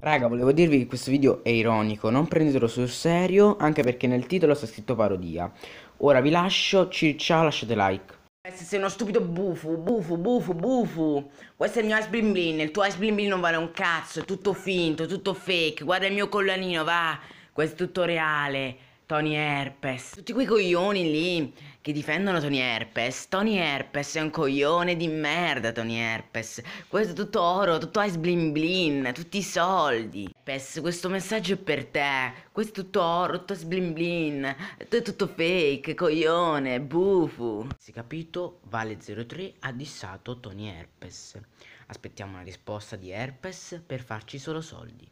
Raga, volevo dirvi che questo video è ironico, non prendetelo sul serio, anche perché nel titolo sta scritto parodia. Ora vi lascio, ciao, lasciate like. Eh, se sei uno stupido bufu, bufu, bufu, bufu. Questo è il mio ice bling bling, il tuo ice bling bling non vale un cazzo, è tutto finto, tutto fake. Guarda il mio collanino, va, questo è tutto reale. Tony Herpes, tutti quei coglioni lì che difendono Tony Herpes. Tony Herpes è un coglione di merda, Tony Herpes. Questo è tutto oro, tutto ice blin blin, tutti i soldi. Herpes, questo messaggio è per te. Questo è tutto oro, tutto ice blin blin. Tutto, tutto fake, coglione, bufu. Si è capito, Vale 03 ha dissato Tony Herpes. Aspettiamo una risposta di Herpes per farci solo soldi.